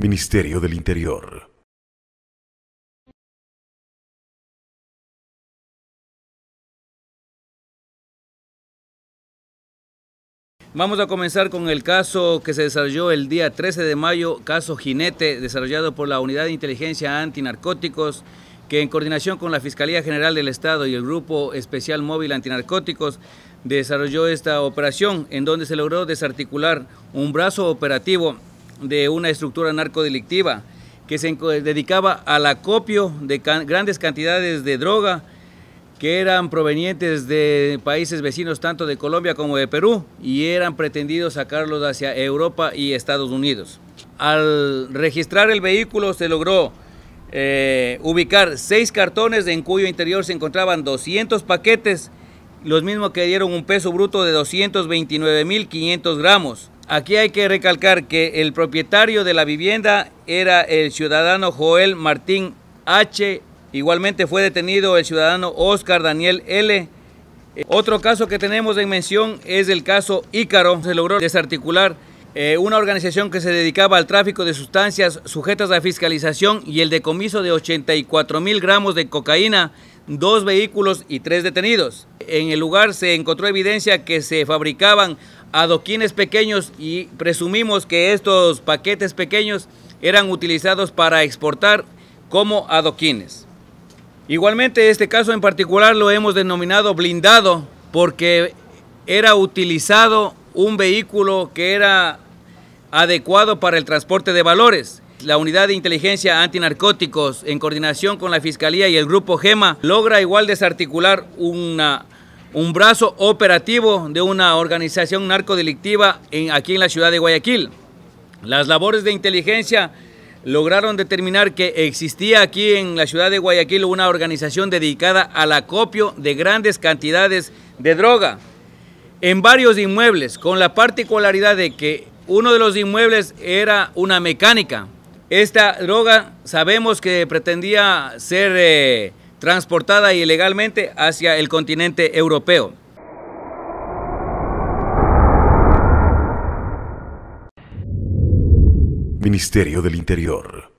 Ministerio del Interior. Vamos a comenzar con el caso que se desarrolló el día 13 de mayo, caso Jinete, desarrollado por la Unidad de Inteligencia Antinarcóticos, que en coordinación con la Fiscalía General del Estado y el Grupo Especial Móvil Antinarcóticos, desarrolló esta operación en donde se logró desarticular un brazo operativo de una estructura narcodelictiva que se dedicaba al acopio de grandes cantidades de droga que eran provenientes de países vecinos tanto de Colombia como de Perú y eran pretendidos sacarlos hacia Europa y Estados Unidos. Al registrar el vehículo se logró eh, ubicar seis cartones en cuyo interior se encontraban 200 paquetes los mismos que dieron un peso bruto de 229.500 gramos. Aquí hay que recalcar que el propietario de la vivienda era el ciudadano Joel Martín H. Igualmente fue detenido el ciudadano Oscar Daniel L. Eh, otro caso que tenemos en mención es el caso Ícaro. Se logró desarticular eh, una organización que se dedicaba al tráfico de sustancias sujetas a fiscalización y el decomiso de 84 mil gramos de cocaína dos vehículos y tres detenidos. En el lugar se encontró evidencia que se fabricaban adoquines pequeños y presumimos que estos paquetes pequeños eran utilizados para exportar como adoquines. Igualmente este caso en particular lo hemos denominado blindado porque era utilizado un vehículo que era adecuado para el transporte de valores. La Unidad de Inteligencia Antinarcóticos, en coordinación con la Fiscalía y el Grupo GEMA, logra igual desarticular una, un brazo operativo de una organización narcodelictiva aquí en la ciudad de Guayaquil. Las labores de inteligencia lograron determinar que existía aquí en la ciudad de Guayaquil una organización dedicada al acopio de grandes cantidades de droga en varios inmuebles, con la particularidad de que uno de los inmuebles era una mecánica. Esta droga sabemos que pretendía ser eh, transportada ilegalmente hacia el continente europeo. Ministerio del Interior